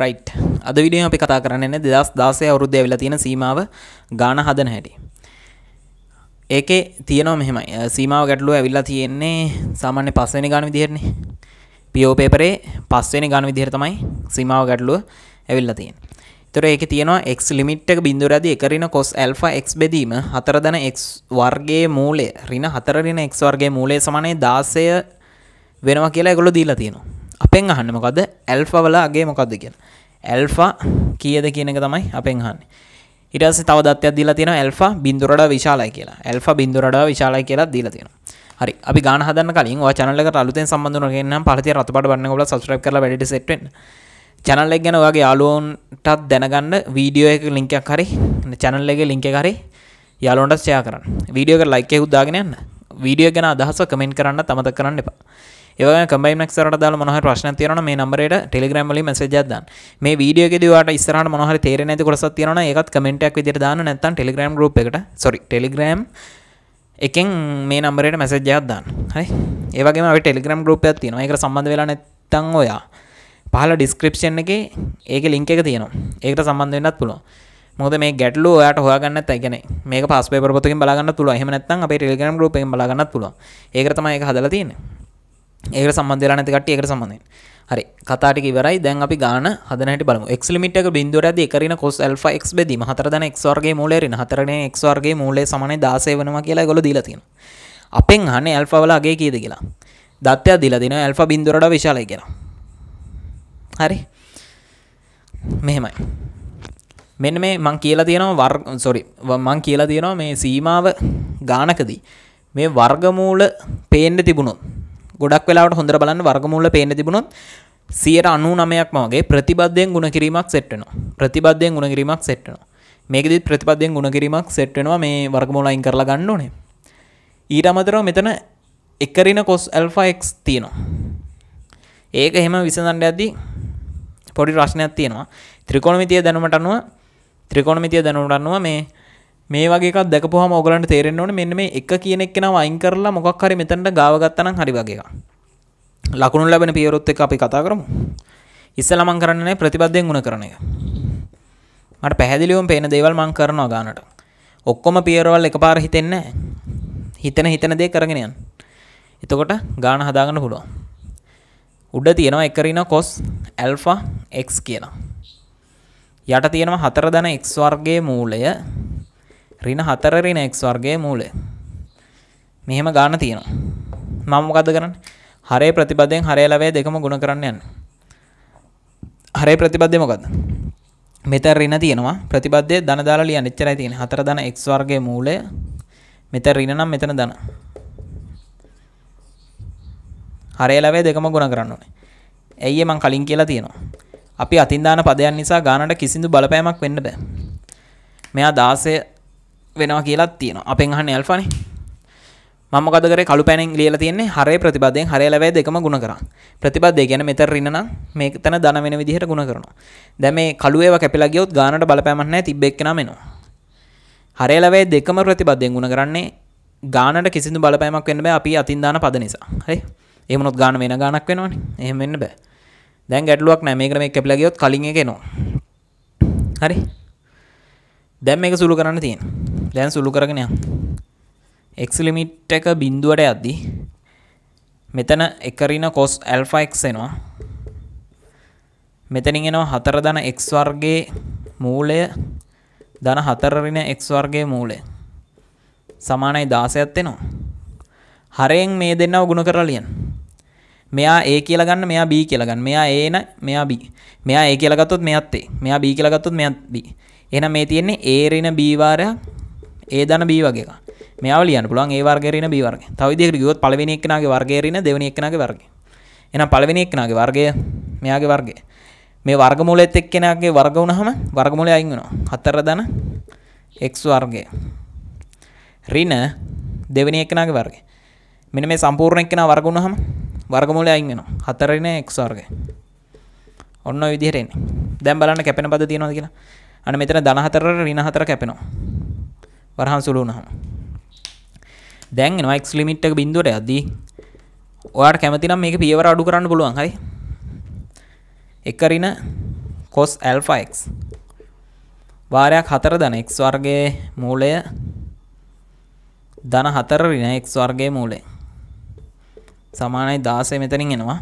Right අද video අපි කතා කරන්න දෙදස් දාසය අවරුද්ධය වෙලා තියෙන සීමාව ගාන හදන හැටි ඒකේ තියෙනවා මෙහෙමයි සීමාව ගැටලුව ඇවිල්ලා තියෙන්නේ සාමාන්‍ය පස්වෙනි ගාන විදිහරනේ පියෝ පේපරේ පස්වෙනි ගාන විදිහට තමයි සීමාව ගැටලුව ඇවිල්ලා තියෙන්නේ. ඒතර ඒකේ තියෙනවා x ලිමිට් එක බිඳුව රැදී 1 ඍණ cos alpha x බෙදීම 4 දන x වර්ගයේ මූලය ඍණ 4 ඍණ x වර්ගයේ මූලය සමානයි 16 වෙනවා කියලා ඒගොල්ලෝ දීලා තියෙනවා. අපෙන් අහන්න මොකද ඇල්ෆවලාගේ මොකක්ද කියන ඇල්ෆා කියද කියනක තමයි අපෙන් හන්නේ ඉටස තව දත්යක් දිලා තියෙන ඇල්ෆා බින්දුරඩා විශාලයි කියලා ඇල්ෆා බින්දුරඩා විශාලයි කියලා දීලා තියෙනවා හරි අපි ගාන හදන්න කලින් ඔය channel එකට අලුතෙන් සම්බන්ධ වුණ කෙනා පළතිය රතුපාට බන්න ඔයාලා subscribe කරලා වැඩිට set වෙන්න. channel එක ගැන ඔයාගේ යාළුවන්ටත් දැනගන්න වීඩියෝ එකක link එකක් හරි channel එකේ link එක හරි යාළුවන්ට share කරන්න. වීඩියෝ එකට like එකක් දාගෙන යන්න. වීඩියෝ ගැන අදහස comment කරන්න අමතක කරන්න එපා. ඒවගේ කම්බයින් එක්සරට දාලා මොනවා හරි ප්‍රශ්නයක් තියෙනවනම් මේ නම්බරයට Telegram වලින් මැසේජ් එකක් දාන්න. මේ වීඩියෝ එකේදී ඔයාලට ඉස්සරහට මොනවා හරි තේරෙන්නේ නැති කොටසක් තියෙනවනම් ඒකත් කමෙන්ට් එකක් විදිහට දාන්න නැත්නම් Telegram group එකට sorry Telegram එකෙන් මේ නම්බරයට මැසේජ් එකක් දාන්න. හරි. ඒ වගේම අපි Telegram group එකක් තියෙනවා. ඒකට සම්බන්ධ වෙලා නැත්නම් ඔයා පහල ඩිස්ක්‍රිප්ෂන් එකේ ඒකේ link එක තියෙනවා. ඒකට සම්බන්ධ වෙන්නත් පුළුවන්. මොකද මේ ගැටලු ඔයාට හොයාගන්නත් ඇගෙන මේක පස්පේපර පොතකින් බලාගන්න පුළුවන්. එහෙම නැත්නම් අපේ Telegram group එකෙන් බලාගන්නත් පුළුවන්. ඒකට තමයි ඒක හදලා තියෙන්නේ. ඒක සම්බන්ධලා නැති කට්ටිය ඒකට සම්බන්ධ වෙනවා. හරි. කතා ටික ඉවරයි. දැන් අපි ගාන හදන හැටි බලමු. x limit එක බිඳුවට ඇදී එකරින cos alpha x බෙදීම 4 දන x වර්ගයේ මූලය ඍණ 4 නේ x වර්ගයේ මූලය සමානයි 16 වෙනවා කියලා ඒගොල්ලෝ දීලා තියෙනවා. අපෙන් අහන්නේ alpha වල අගය කීයද කියලා. දත්තය දීලා දෙනවා alpha බිඳුවට වඩා විශාලයි කියලා. හරි. මෙහෙමයි. මෙන්න මේ මං කියලා තියෙනවා වර්ග sorry මං කියලා තියෙනවා මේ සීමාව ගානකදී මේ වර්ගමූල පේන්න තිබුණොත් ගොඩක් වෙලාට හොඳර බලන්න වර්ගමූල පේන තිබුණොත් සියයට අනු නමයක්ම වගේ ප්‍රතිබද්ධයෙන් ගුණකිරීමක් සෙට්ටනවා ප්‍රතිබද්ධයෙන් ගුණකිරීමක් සෙට්ටනවා මේකදි ප්‍රතිපදයෙන් ගුණකිරීමක් සෙට්ටනවා මේ වර්ගමූලයින් කරලා ගන්න ඕනේ ඊට අමතරව මෙතන එකරින කොස් ඇල්ෆාක් තියෙනවා ඒක එහෙම විසඳන්න ඇද්දි පොඩි ප්‍රශ්නයක් තියෙනවා ත්‍රිකෝණමිතිය දැනුමට අනුව ත්‍රිකෝණමිතිය දැනුමට අනුව මේ මේ වගේක් දැකපුහම ඔගලන්ට තේරෙන්න ඕනේ මෙන්න මේ එක කියන එක්කෙනා වයින් කරලා මොකක් හරි මෙතනට ගාව ගත්තා නම් හරි වගේ එකක්. ලකුණු ලැබෙන පියවරොත් එක්ක අපි කතා කරමු. ඉස්සෙල්ලා මම කරන්නේ නැහැ ප්‍රතිපදයෙන් ගුණ කරන එක. මට පැහැදිලිවම පේන දේවල් මම කරනවා ගානට. ඔක්කොම පියවරවල් එකපාර හිතෙන්නේ නැහැ. හිතන හිතන දේ කරගෙන යන්න. එතකොට ගාන හදාගන්න පුළුවන්. උඩ තියෙනවා එකරින කොස් ඇල්ෆා x කියලා. යට තියෙනවා හතර දන x වර්ගයේ මූලය ඍණ 4 ඍණ x වර්ගයේ මූලය. මෙහෙම ගන්න තියෙනවා. මම මොකද කරන්නේ? හරේ ප්‍රතිපදයෙන් හරේ ලවයේ දෙකම ගුණ කරන්න යන්නේ. හරේ ප්‍රතිපදේ මොකද්ද? මෙතන ඍණ තියෙනවා. ප්‍රතිපදයේ ධන දාලා ලියන්න එච්චරයි තියෙන්නේ. 4 ධන x වර්ගයේ මූලය. මෙතන ඍණ නම් මෙතන ධන. හරේ ලවයේ දෙකම ගුණ කරන්න ඕනේ. ඇයි මං කලින් කියලා තියෙනවා. අපි අතින් දාන පදයන් නිසා ගානට කිසිදු බලපෑමක් වෙන්න බෑ. මෙයා 16 වෙනවා කියලත් තියෙන අපෙන් අහන්න ඇල්ෆනේ මම මොකද කරේ කළු පැනෙන් ලියලා තියෙන්නේ හරේ ප්‍රතිපදයෙන් හරය ලැබෙයි දෙකම ಗುಣ කරා ප්‍රතිපදේ කියන්නේ මෙතන රින නම් මේතන ධන වෙන විදිහට ಗುಣ කරනවා දැන් මේ කළු ඒවා කැපිලා ගියොත් ගානට බලපෑමක් නැහැ තිබ්බෙක් කෙනා මෙනවා හරය ලැබෙයි දෙකම ප්‍රතිපදයෙන් ಗುಣ කරන්නේ ගානට කිසිදු බලපෑමක් වෙන්න බෑ අපි අතින් දාන පද නිසා හරි එහෙම නොත් ගාන වෙන ගානක් වෙනවනේ එහෙම වෙන්න බෑ දැන් ගැටලුවක් නැහැ මේකට මේක කැපිලා ගියොත් කලින් එක එනවා හරි දැන් මේක සුළු කරන්න තියෙනවා දැන් සුළු කරගෙන යමු. x limit එක බිඳුවට යද්දී මෙතන එකරින cos alpha x එනවා. මෙතනින් එනවා 4 ධන x වර්ගයේ මූලය ධන 4 ඍණ x වර්ගයේ මූලය සමානයි 16ක් එනවා. හරයෙන් මේ දෙන්නව ගුණ කරලා ලියන්න. මෙයා A කියලා ගන්න මෙයා B කියලා ගන්න. මෙයා A න මෙයා B. මෙයා A කියලා ගත්තොත් මෙයාත් A. මෙයා B කියලා ගත්තොත් මෙයාත් B. එහෙනම් මේ තියෙන්නේ A ඍණ B වාරයක් ඒ දන බී වගේ මෙයාව ලියන්න පුළුවන් ඒ වර්ගයේන බී වර්ගය. තව විදිහකට කිව්වොත් පළවෙනි එක්කනාගේ වර්ගයේන දෙවෙනි එක්කනාගේ වර්ගය. එහෙනම් පළවෙනි එක්කනාගේ වර්ගය මෙයාගේ වර්ගය. මේ වර්ගමූලෙත් එක්කෙනාගේ වර්ග වුණාම වර්ගමූලය අයින් වෙනවා. 4 දන x වර්ගය. ඍණ දෙවෙනි එක්කනාගේ වර්ගය. මෙන්න මේ සම්පූර්ණ එක්කෙනා වර්ග වුණාම වර්ගමූලය අයින් වෙනවා. 4 ඍණ x වර්ගය. ඔන්න ඔය විදිහට එන්නේ. දැන් බලන්න කැපෙන පද තියෙනවද කියලා. අන්න මෙතන ධන 4 ඍණ 4 කැපෙනවා. වරහන් සුළු වුණාම. දැන් එනවා x limit එක බිඳුවට යද්දී ඔයාට කැමති නම් මේක පියවර අඩු කරන්න පුළුවන්. හරි. එකරින cos alpha x වාරයක් 4 දන x වර්ගයේ මූලය ධන 4 ඍණ x වර්ගයේ මූලය සමානයි 16 මෙතනින් එනවා.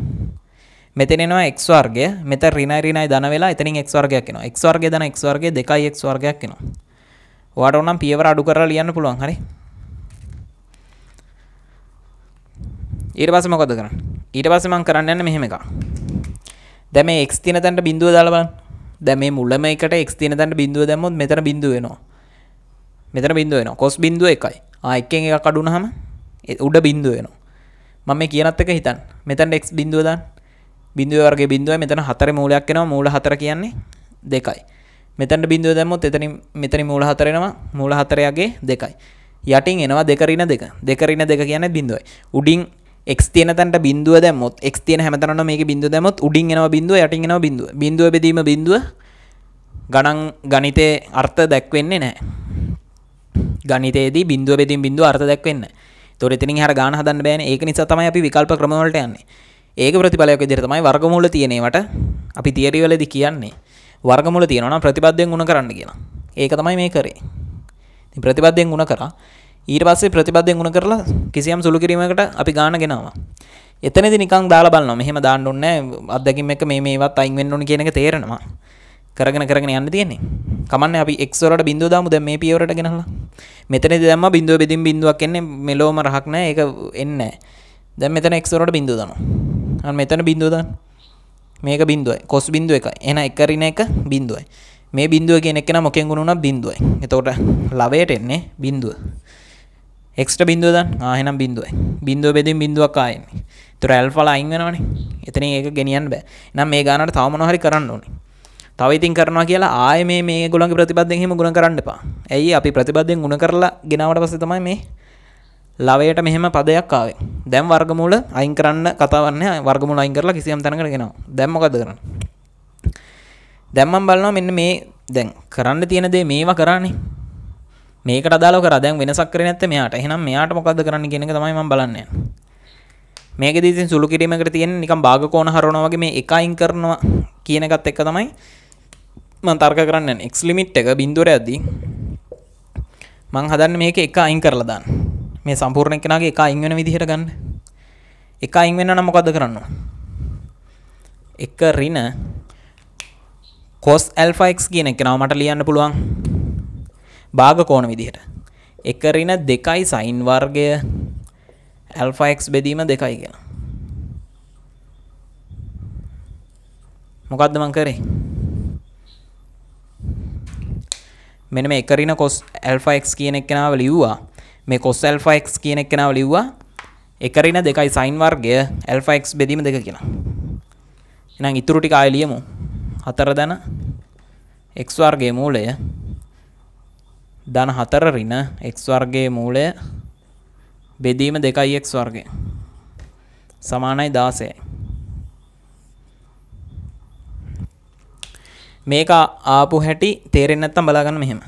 මෙතන එනවා x වර්ගය. මෙතන ඍණයි ඍණයි ධන වෙලා එතනින් x වර්ගයක් එනවා. x වර්ගය ධන x වර්ගය 2x වර්ගයක් එනවා. ඔයාට ඕනම් පියවර අඩු කරලා ලියන්න පුළුවන් හරි ඊට පස්සේ මොකද කරන්නේ ඊට පස්සේ මම කරන්න යන්නේ මෙහෙම එකක් දැන් මේ x තියෙන තැනට බිඳුව දාලා බලන්න දැන් මේ මුලම එකට x තියෙන තැනට බිඳුව දැම්මොත් මෙතන බිඳුව වෙනවා මෙතන බිඳුව වෙනවා cos බිඳුව එකයි ආ එකෙන් එකක් අඩු වුනහම උඩ බිඳුව වෙනවා මම මේ කියනත් එක හිතන්න මෙතැන් එක් බිඳුව දන් බිඳුව වර්ගේ බිඳුව මෙතන හතර මූලයක් එෙනවා මූල හතර කියන්නේ දෙකයි මෙතැට බින්දුව දැම්මොත් එතනින් මෙතනි මූල හතරෙනවා මූල හතරයගේ දෙකයි යටින් එනවා දෙකරින දෙක දෙකරින දෙක කියන බිඳුවයි උඩින් එක් තියන තැට බින්දුව දැමොත් එක් තියන හැමතන මේ බිඳු දැමොත් උඩින් එනවා බිඳුව යටින් එනවා බිඳුව බිඳුව බෙදීම බිඳුව ගණන් ගණිතේ අර්ථ දැක්වෙන්නේ නැහැ ගණිතේදී බිඳුව බෙදීම බිඳුව අර්ථ දැක්වෙන්න තොර එතනින් හර ගාන හදන්න බෑනේ ඒක නිසා තමයි අපි විකල්ප ක්‍රම වලට යන්නේ ඒක ප්‍රතිඵලයක් විදිහට තමයි වර්ගමූල තියෙනේවට අපි තියරි වලදී කියන්නේ වර්ගමුල තියෙනවා නම් ප්‍රතිපදයෙන් ගුණ කරන්න කියලා. ඒක තමයි මේ කරේ. ඉතින් ප්‍රතිපදයෙන් ගුණ කරා. ඊට පස්සේ ප්‍රතිපදයෙන් ගුණ කරලා කිසියම් සුළු කිරීමකට අපි ගාන ගෙනාවා. එතනදි නිකන් දාලා බලනවා. මෙහෙම දාන්න ඕනේ නැහැ. අත්දැකීම් එක මේ මේවත් අයින් වෙන්න ඕනේ කියන එක තේරෙනවා. කරගෙන කරගෙන යන්න තියෙන්නේ. කමන්නේ අපි x වලට බිඳුව දාමු දැන් මේ පියවරට ගෙනහලා. මෙතනදී දැම්මා බිඳුව බෙදින් බිඳුවක් එන්නේ මෙලොවම රහක් නැහැ. ඒක එන්නේ නැහැ. දැන් මෙතන x වලට බිඳුව දානවා. අන්න මෙතන බිඳුව දානවා. මේක බින්දුවයි කොස් බින්දුව එක එන එකරින එක බින්දුවයි මේ බින්දුව කියන එක නම් මොකෙන් ගුණුණා බින්දුවයි එතකොට ලවයට එන්නේ බින්දුව එක්ස්ට්‍රා බින්දුව දාන්න ආ එහෙනම් බින්දුවයි බින්දුව බෙදින් බින්දුවක් ආයෙන්නේ එතකොට ඇල්ෆා ලයින් වෙනවනේ එතනින් ඒක ගෙනියන්න බෑ එහෙනම් මේ ගානට තව මොනවා හරි කරන්න ඕනේ තව ඉතින් කරනවා කියලා ආයෙ මේ මේ ගුණගේ ප්‍රතිපදයෙන් එහෙම ගුණ කරන්න එපා. ඇයි අපි ප්‍රතිපදයෙන් ගුණ කරලා ගෙනාවට පස්සේ තමයි මේ ලවයට මෙහෙම පදයක් ආවේ. දැන් වර්ගමූල අයින් කරන්න කතාවන්නේ වර්ගමූල අයින් කරලා කිසියම් තැනකට ගෙනවා. දැන් මොකද කරන්නේ? දැන් මම බලනවා මෙන්න මේ දැන් කරන්න තියෙන දේ මේවා කරානේ. මේකට අදාළව කරා. දැන් වෙනසක් කරේ නැත්තේ මෙයාට. එහෙනම් මෙයාට මොකද්ද කරන්න කියන එක තමයි මම බලන්නේ. මේකෙදී ඉතින් සුළු කිරීමකට තියෙන නිකන් භාග කෝණ හරවනවා වගේ මේ එක අයින් කරනවා කියන එකත් එක්ක තමයි මම තර්ක කරන්න යන්නේ. x limit එක බිඳුවර යද්දී මං හදන්නේ මේක එක අයින් කරලා දාන්න. මේ සම්පූර්ණ කෙනාගේ එක අයින් වෙන විදිහට ගන්න. එක අයින් වෙනවා නම් මොකද්ද කරන්න ඕන? එක ඍණ cos alpha x කියන එක නම මට ලියන්න පුළුවන්. භාග කෝණ විදිහට. එක ඍණ 2යි sin වර්ගය alpha x බෙදීම 2යි කියලා. මොකද්ද මං කරේ? මෙන්න මේ එක ඍණ cos alpha x කියන එක නාව ලිව්වා. මේ කොස් ඇල්ෆා එක්ස් කියන එක්කෙනාව ලිව්වා එකරින දෙකයි සයින් වර්ගය ඇල්ෆා එක්ස් බෙදීම දෙක කියලා. එහෙනම් ඉතුරු ටික ආයෙ ලියමු. 4 දන x වර්ගයේ මූලය දන 4 ඍණ x වර්ගයේ මූලය බෙදීම 2යි x වර්ගය සමානයි 16යි. මේක ආපු හැටි තේරෙන්නේ නැත්නම් බලාගන්න මෙහෙම.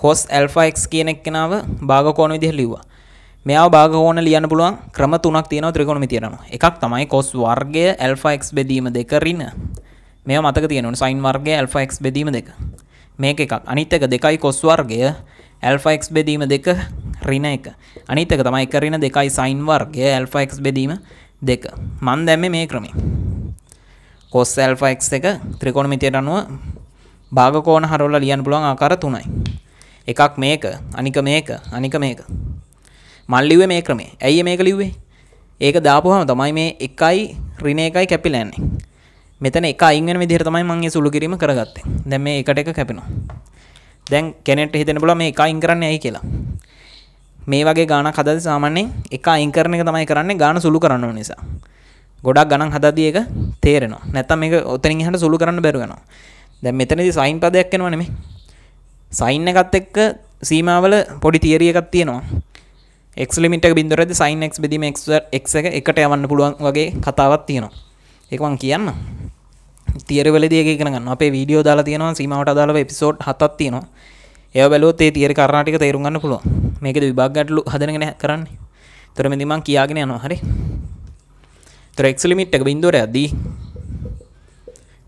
කොස් ඇල්ෆක් කියනෙක් කෙනාව භාගකෝන විදිහ ලිව්වා මෙයා භාගකෝන ලියන්න පුළුවන් ක්‍රම තුනක් තියෙනවා ත්‍රිකෝණමිතියටම එකක් තමයි කොස් වර්ගය ඇල්ෆක් බෙදීම දෙක ඍණ මේවා මතක තියෙන්න ඕනේ සයින් වර්ගය ඇල්ෆක් බෙදීම දෙක මේක එකක් අනිත් එක දෙකයි කොස් වර්ගය ඇල්ෆක් බෙදීම දෙක ඍණ එක අනිත් එක තමයි එක ඍණ දෙකයි සයින් වර්ගය ඇල්ෆක් බෙදීම දෙක මන් දැම්මේ මේ ක්‍රමේ කොස් ඇල්ෆක් එක ත්‍රිකෝණමිතියට අනුව භාගකෝණ හරවලා ලියන්න පුළුවන් ආකාර තුනයි එකක් මේක අනික මේක අනික මේක මල් ලිව්වේ මේ ක්‍රමේ. ඇයි මේක ලිව්වේ? ඒක දාපුවාම තමයි මේ එකයි ඍණ එකයි කැපිලා යන්නේ. මෙතන එක අයින් වෙන විදිහට තමයි මම මේ සුළු කිරීම කරගත්තේ. දැන් මේ එකට එක කැපෙනවා. දැන් කෙනෙක්ට හිතෙන්න පුළුවන් මේ එක අයින් කරන්නේ ඇයි කියලා. මේ වගේ ගානක් හදද්දී සාමාන්‍යයෙන් එක අයින් කරන එක තමයි කරන්නේ ගාන සුළු කරන්න ඕන නිසා. ගොඩක් ගණන් හදද්දී ඒක තේරෙනවා. නැත්තම් මේක ඔතනින් එහාට සුළු කරන්න බැරුව යනවා. දැන් මෙතනදී සයින් පදයක් එනවනේ මේ. සයින් එකත් එක්ක සීමාවල පොඩි තියරිය එකක් තියෙනවා එක් ලිමිට බින්දුරද සයින් එක් බෙදීම එක් එක එකට යවන්න පුළුවන් වගේ කතාවක් තියෙනවා ඒකමං කියන්න තියරවලදී ඒක ඉගෙන ගන්න අපේ වීඩියෝ දාලා තියෙනවා සීමාවට අදාළව එපිසෝඩ් හතක් තියෙනවා ඒවා බැලුවොත් ඒ තියරි කාරණා ටික තේරුම් ගන්න පුළුවන් මේකද විභාග ගැටලු හදනගෙන කරන්නේ ඒතර මෙදී මං කියාගෙන යනවා හරි ඒතර එක්ස් ලිමිට් එක බින්දුවරයක්දී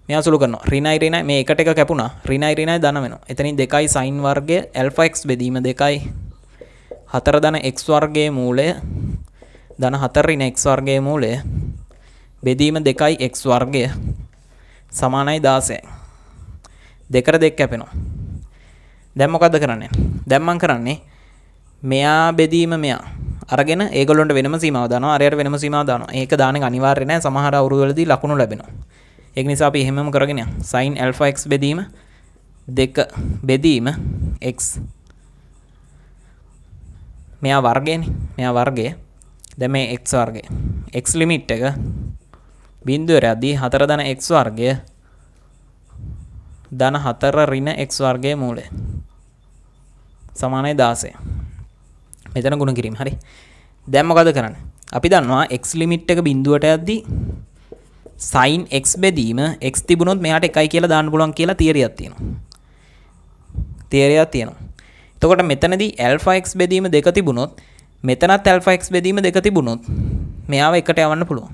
මෙයා සුළු කරනවා ඍණයි ඍණයි මේ එකට එක කැපුණා ඍණයි ඍණයි ධන වෙනවා එතනින් 2යි sin වර්ගය alpha x බෙදීම 2යි 4 ධන x වර්ගයේ මූලය ධන 4 ඍණ x වර්ගයේ මූලය බෙදීම 2යි x වර්ගය සමානයි 16. දෙකට දෙක කැපෙනවා. දැන් මොකද්ද කරන්නේ? දැන් මම කරන්නේ මෙයා බෙදීම මෙයා අරගෙන ඒගොල්ලොන්ට වෙනම සීමාව දානවා. අරයට වෙනම සීමාව දානවා. ඒක දාන එක අනිවාර්ය නෑ. සමහර අවුරුදු වලදී ලකුණු ලැබෙනවා. ඒක නිසා අපි එහෙමම කරගෙන යමු. sin alpha x බෙදීම 2 බෙදීම x මෙයා වර්ගයනේ. මෙයා වර්ගය. දැන් මේ x වර්ගය. x limit එක බිඳුවරදී 4 දන x වර්ගය දන 4 ඍණ x වර්ගයේ මූලය සමානයි 16. මෙතන ගුණ කිරීම. හරි. දැන් මොකද කරන්නේ? අපි දන්නවා x limit එක බිඳුවට යද්දී sin x බෙදීම x තිබුණොත් මෙයාට 1යි කියලා දාන්න පුළුවන් කියලා තියරියක් තියෙනවා. තියරියක් තියෙනවා. එතකොට මෙතනදී alpha x බෙදීම 2 තිබුණොත් මෙතනත් alpha x බෙදීම 2 තිබුණොත් මෙයාව එකට යවන්න පුළුවන්.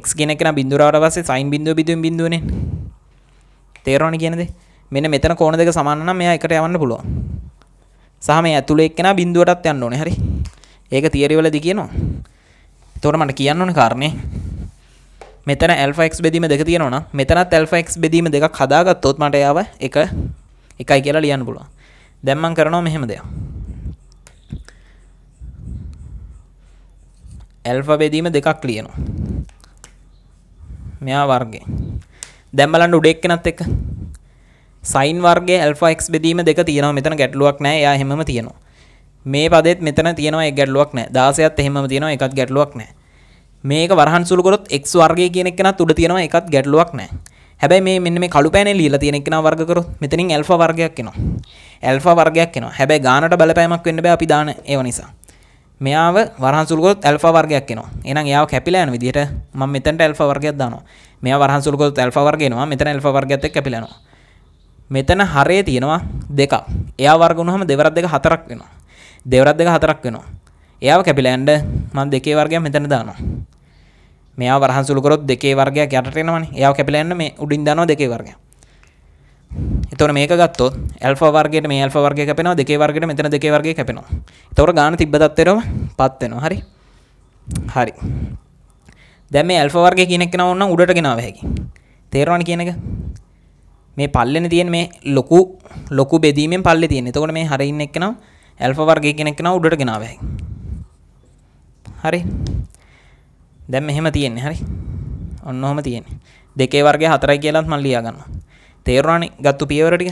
x කියන එක නම් බිඳුරාවට පස්සේ sin බිඳුව බිඳුවෙන් බිඳුවනේ. තේරෙනවනේ කියන්නේ. මෙන්න මෙතන කෝණ දෙක සමාන නම් මෙයා එකට යවන්න පුළුවන්. සහ මේ ඇතුලේ එක්කෙනා බිඳුවටත් යන්න ඕනේ. හරි. ඒක තියරි වලදී කියනවා. එතකොට මට කියන්න ඕනේ කාරණේ මෙතන ඇල්ෆක් බෙදීම දෙක තියෙනවන මෙතනත් ඇල්ෆක් බෙදීම දෙක හදාගත්තොත් මට යාව එක එකයි කියලා ලියන්න පුළුවන් දැම්මන් කරනවා මෙහෙම දෙයක් ඇල්ෆ බෙදීම දෙකක් ලියනවා මෙයා වර්ගේ දැම්බලන්න උඩෙක් කෙනත් එක සයින් වර්ගේ ඇල්ෆක් බෙදීම දෙක තියෙනවා මෙතන ගැටලුවක් නෑ යා හෙම තියෙනවා මේ පදෙත් මෙතන තියෙනවා ගැටලුවක් නෑ දාසයත් එහෙම තියෙනවා එකත් ගැටලුවක් නෑ මේක වරහන් සුළු කරොත් x වර්ගය කියන එක නත් උඩ තියෙනවා ඒකත් ගැටලුවක් නැහැ. හැබැයි මේ මෙන්න මේ කළු පෑනේ ලියලා තියෙන එක නා වර්ග කරොත් මෙතනින් ඇල්ෆා වර්ගයක් එනවා. ඇල්ෆා වර්ගයක් එනවා. හැබැයි ගානට බලපෑමක් වෙන්න බෑ අපි දාන ඒව නිසා. මෙයාව වරහන් සුළු කරොත් ඇල්ෆා වර්ගයක් එනවා. එහෙනම් එයාව කැපිලා යන විදිහට මම මෙතනට ඇල්ෆා වර්ගයක් දානවා. මෙයා වරහන් සුළු කරොත් ඇල්ෆා වර්ගය එනවා. මෙතන ඇල්ෆා වර්ගයත් එක්ක කැපිලා යනවා. මෙතන හරේ තියෙනවා දෙකක්. එයා වර්ග වුණාම දෙවරක් දෙක හතරක් වෙනවා. දෙවරක් දෙක හතරක් වෙනවා. එයාව කැපිලා යන්න මම දෙකේ වර්ගයක් මෙතන දානවා. මේවා වරහන් සුළු කරොත් දෙකේ වර්ගයක් යටට එනවනේ. එයාව කැපිලා යන්න මේ උඩින් දානවා දෙකේ වර්ගයක්. එතකොට මේක ගත්තොත් ඇල්ෆා වර්ගයට මේ ඇල්ෆා වර්ගය කැපෙනවා දෙකේ වර්ගයට මෙතන දෙකේ වර්ගය කැපෙනවා. එතකොට ගාන තිබ්බ තත්ත්වෙරම පත් වෙනවා. හරි. හරි. දැන් මේ ඇල්ෆා වර්ගය කියන එක නම් උඩට ගෙනාව හැකි. තේරෙනවනේ කියන එක? මේ පල්ලෙන තියෙන මේ ලොකු ලොකු බෙදීමෙන් පල්ලෙ තියෙන. එතකොට මේ හරින් එක්කනම් ඇල්ෆා වර්ගය කියන එක නම් උඩට ගෙනාව හැකි. හරි. දැම් මෙහෙම තියෙන්නේ හරි ඔන්න ඔහොම තියෙන්නේ දෙකේ වර්ගය හතරයි කියලත් මම ලියා ගන්නවා තේරුණානේ ගත්තු පියවර ටික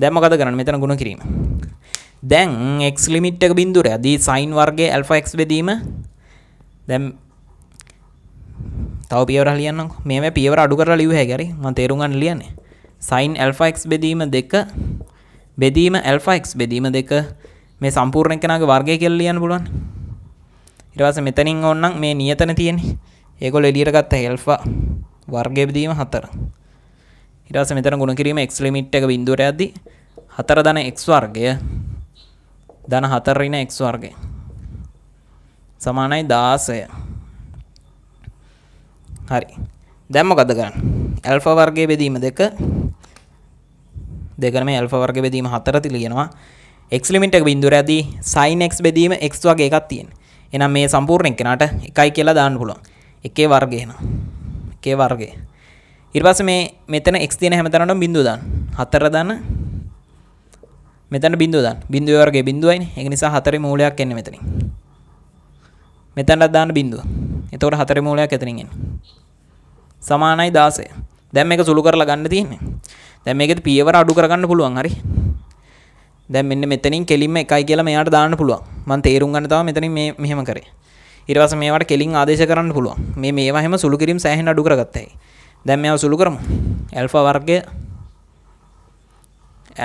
දැන් මොකද කරන්නේ මෙතන ගුණ කිරීම දැන් x ලිමිට් එක බිඳුරයදී sin වර්ගයේ alpha x බෙදීම දැන් තව පියවර ලියන්නම්කෝ මේ මේ පියවර අඩු කරලා ලියුව හැකි හරි මම තේරුම් ගන්න ලියන්නේ sin alpha x බෙදීම 2 බෙදීම alpha x බෙදීම 2 මේ සම්පූර්ණ එකනාගේ වර්ගය කියලා ලියන්න පුළුවන් ඉටවාස මෙතනින් ඔන්නන් මේ නියතන තියෙන්නේ ඒකොල් එලියට ගත්ත හෙල්ෆා වර්ගයබදීම හතර ඉරස මෙතන ගුණ කිරීම එක් ලිමිට් එක බිඳුවට ඇද්දි හතර දන එක් වර්ගය දන හතරරින එක් වර්ගය සමානයි දාසය හරි දැම්ම ගද ගන්න ඇල්ෆ වර්ගය බෙදීම දෙක දෙකන මේ ඇල්ෆ වර්ග බෙදීම හතර තිලියෙනවා එක් ලිමිට් එක බිඳුර ඇදී සයින් එක් බෙදීම එක් වගේ එකක් තියෙන එනම් මේ සම්පූර්ණ එක්කෙනාට එකයි කියලා දාන්න පුළුවන්. එකේ වර්ගය එනවා. එකේ වර්ගය. ඊට පස්සේ මේ මෙතන x තියෙන හැම තැනටම බිඳුව දාන්න. 4 දාන්න. මෙතන බිඳුව දාන්න. බිඳුවේ වර්ගය බිඳුවයිනේ. ඒක නිසා හතරේ මූලයක් එන්නේ මෙතනින්. මෙතනට දාන්න බිඳුව. එතකොට හතරේ මූලයක් එතනින් එන්නේ. සමානයි 16. දැන් මේක සුළු කරලා ගන්න තියෙන්නේ. දැන් මේකෙත් පියවර අඩු කරගන්න පුළුවන්. හරි. දැන් මෙන්න මෙතනින් කෙලින්ම එකයි කියලා මෙයාට දාන්න පුළුවන් මම තේරුම් ගන්න තමයි මෙතනින් මේ මෙහෙම කරේ ඊට පස්සේ මේවට කෙලින් ආදේශ කරන්න පුළුවන් මේ මේවා හැම සුළු කිරීම සෑහෙන අඩු කරගත්තයි දැන් මේවා සුළු කරමු ඇල්ෆා වර්ගය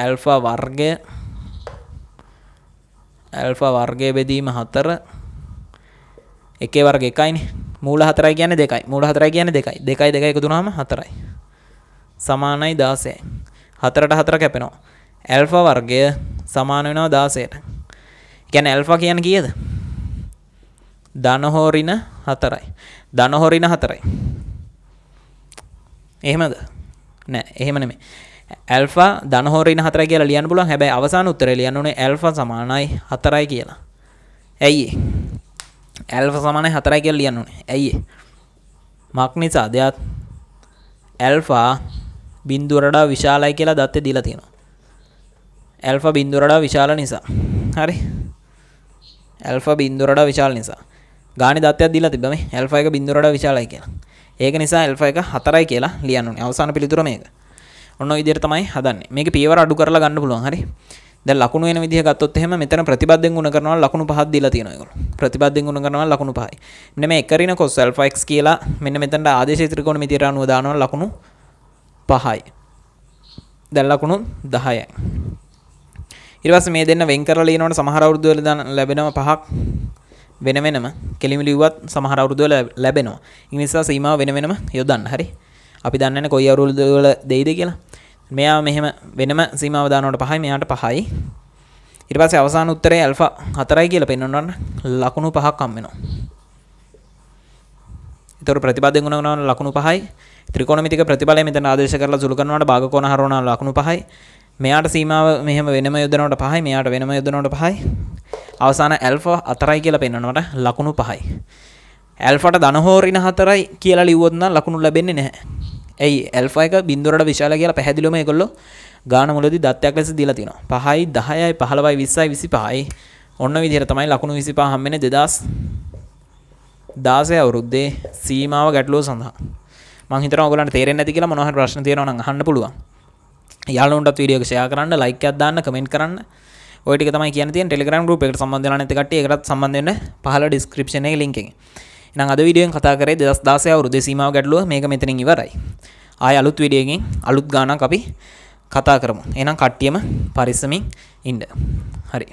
ඇල්ෆා වර්ගය ඇල්ෆා වර්ගය බෙදීම හතර එකේ වර්ග එකයිනේ මූල හතරයි කියන්නේ දෙකයි මූල හතරයි කියන්නේ දෙකයි දෙකයි දෙකයි එකතු වුනහම හතරයි සමානයි 16යි හතරට හතර කැපෙනවා ඇල්ෆා වර්ගය සමාන වෙනවා 16ට. කියන්නේ ඇල්ෆා කියන්නේ කීයද? ධනහොරින 4යි. ධනහොරින 4යි. එහෙමද? නෑ එහෙම නෙමෙයි. ඇල්ෆා ධනහොරින 4 කියලා ලියන්න පුළුවන්. හැබැයි අවසාන උත්තරේ ලියන්න ඕනේ ඇල්ෆා සමානයි 4යි කියලා. ඇයි ඒ? ඇල්ෆා සමානයි 4යි කියලා ලියන්න ඕනේ. ඇයි ඒ? මක් නිසාද? එයාත් ඇල්ෆා බින්දුවරඩා විශාලයි කියලා දත්තේ දීලා තියෙනවා. ඇල්ෆ බින්දුරඩා විශාල නිසා හරි ඇල්ෆ බින්දුරඩා විශාල නිසා ගානි දත්තයක් දීලා තිබ්බ මේ ඇල්ෆා එක බින්දුරඩා විශාලයි කියලා ඒක නිසා ඇල්ෆා එක හතරයි කියලා ලියන්න ඕනේ අවසාන පිළිතුර මේක ඔන්න ඔය විදිහට තමයි හදන්නේ මේක පියවර අඩු කරලා ගන්න පුළුවන් හරි දැන් ලකුණු වෙන විදිහ ගත්තොත් එහෙම මෙතන ප්‍රතිපදයෙන් ගුණ කරනවා ලකුණු පහක් දීලා තියෙනවා ඒගොල්ලෝ. ප්‍රතිපදයෙන් ගුණ කරනවා ලකුණු පහයි. මෙන්න මේ එකරින cos alpha x කියලා මෙන්න මෙතනට ආදේශයේ ත්‍රිකෝණമിതിයට අනුව දානවා ලකුණු පහයි. දැන් ලකුණු 10යි. ඉරවස මේ දෙන්න වෙන් කරලා ලියනවනේ සමහර අවුරුදුවල ලැබෙනව පහක් වෙන වෙනම කෙලිමි ලිව්වත් සමහර අවුරුදුවල ලැබෙනවා. ඒ නිසා සීමාව වෙන වෙනම යොදන්න. හරි. අපි දන්නේ නැහැ කොයි අවුරුදුවල දෙයිද කියලා. මෙයා මෙහෙම වෙනම සීමාව දානවට පහයි මෙයාට පහයි. ඊට පස්සේ අවසාන උත්තරේ ඇල්ෆා 4යි කියලා පෙන්වනවනම් ලකුණු පහක් හම්බෙනවා. ඒතර ප්‍රතිපදයෙන් ගුණනවනම් ලකුණු පහයි. ත්‍රිකෝණමිතික ප්‍රතිඵලය මෙතන ආදේශ කරලා සුළු කරනවාට භාගකෝණ හරවනවා ලකුණු පහයි. මෙයාට සීමාව මෙහම වෙනම යුදනට පහයි මෙයාට වෙනම යුදනට පහයි අවසාන ඇල්ෆෝ අතරයි කියලා පෙන්නනට ලකුණු පහයි. ඇල්ෆට දනහෝරින හතරයි කියලා ලිවොත්න්න ලකුණු ලැබෙන්නේ නැහැ ඇයි ඇල්ෆයික බින්දුරට විශාල කියලා පැහැදිලිම කොල්ලො ගාන මුලදි දත්යක් ලෙස දිලා තින පහයි දහයයි පහලවයි විස්සයි විසි පහයි ඔන්න විදිර තමයි ලකුණු විසි පහම්මෙන දෙදස් දාසය අවුරුද්දේ සීමාව ගැටලෝ සඳහා මහිතර ඔගලන් තේරෙන් ඇති කියලා මොහට ප්‍රශ්න තියරන හන්න පුළුවන් යාලුන්ටත් වීඩියෝක ෂයා කරන්න ලයික් අදදාන්න කමෙන්ට කරන්න ඔයටක තම කියන ටෙලිගම් රුප එකට සම්බඳධන තකට එකටත් සම්බන්ධන්න පහල ඩිස්ක්‍රපෂන ලින්කින් න අද විඩියෙන් කතාකරේ දෙදස් දාසය වරුද සීමාව ගැටලුව මේක මෙතනින් ඉවරයි ආය අලුත් විඩියගෙන් අලුත් ගාන අපි කතා කරමු එනම් කට්ටියම පරිස්සමින් ඉන්ඩ හරි